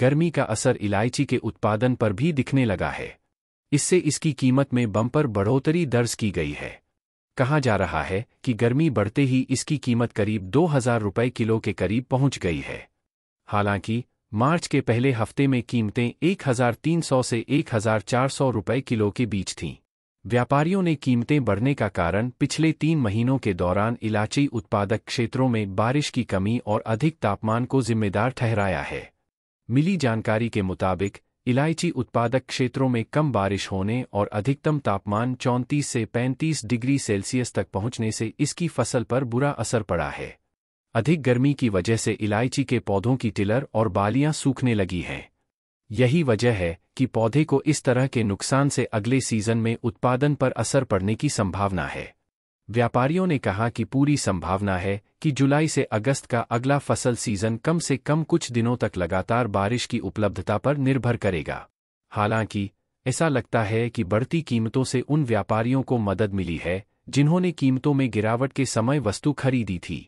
गर्मी का असर इलायची के उत्पादन पर भी दिखने लगा है इससे इसकी कीमत में बम्पर बढ़ोतरी दर्ज की गई है कहा जा रहा है कि गर्मी बढ़ते ही इसकी कीमत करीब दो हजार रुपये किलो के करीब पहुंच गई है हालांकि मार्च के पहले हफ्ते में कीमतें 1,300 से 1,400 रुपये किलो के बीच थीं व्यापारियों ने कीमतें बढ़ने का कारण पिछले तीन महीनों के दौरान इलाची उत्पादक क्षेत्रों में बारिश की कमी और अधिक तापमान को जिम्मेदार ठहराया है मिली जानकारी के मुताबिक इलायची उत्पादक क्षेत्रों में कम बारिश होने और अधिकतम तापमान 34 से 35 डिग्री सेल्सियस तक पहुंचने से इसकी फसल पर बुरा असर पड़ा है अधिक गर्मी की वजह से इलायची के पौधों की टिलर और बालियां सूखने लगी हैं यही वजह है कि पौधे को इस तरह के नुकसान से अगले सीजन में उत्पादन पर असर पड़ने की संभावना है व्यापारियों ने कहा कि पूरी संभावना है कि जुलाई से अगस्त का अगला फसल सीजन कम से कम कुछ दिनों तक लगातार बारिश की उपलब्धता पर निर्भर करेगा हालांकि ऐसा लगता है कि बढ़ती कीमतों से उन व्यापारियों को मदद मिली है जिन्होंने कीमतों में गिरावट के समय वस्तु खरीदी थी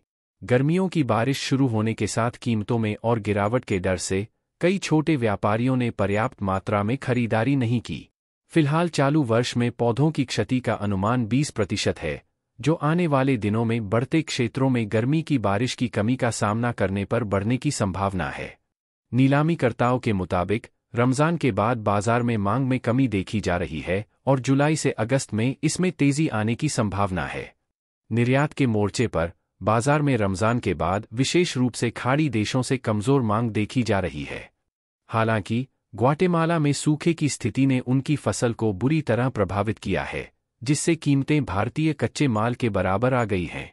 गर्मियों की बारिश शुरू होने के साथ कीमतों में और गिरावट के डर से कई छोटे व्यापारियों ने पर्याप्त मात्रा में खरीदारी नहीं की फिलहाल चालू वर्ष में पौधों की क्षति का अनुमान 20 प्रतिशत है जो आने वाले दिनों में बढ़ते क्षेत्रों में गर्मी की बारिश की कमी का सामना करने पर बढ़ने की संभावना है नीलामीकर्ताओं के मुताबिक रमज़ान के बाद बाजार में मांग में कमी देखी जा रही है और जुलाई से अगस्त में इसमें तेज़ी आने की संभावना है निर्यात के मोर्चे पर बाजार में रमज़ान के बाद विशेष रूप से खाड़ी देशों से कमज़ोर मांग देखी जा रही है हालांकि ग्वाटेमाला में सूखे की स्थिति ने उनकी फसल को बुरी तरह प्रभावित किया है जिससे कीमतें भारतीय कच्चे माल के बराबर आ गई हैं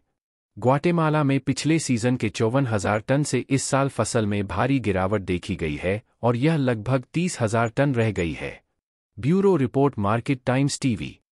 ग्वाटेमाला में पिछले सीजन के चौवन हजार टन से इस साल फसल में भारी गिरावट देखी गई है और यह लगभग तीस हजार टन रह गई है bureau report market times TV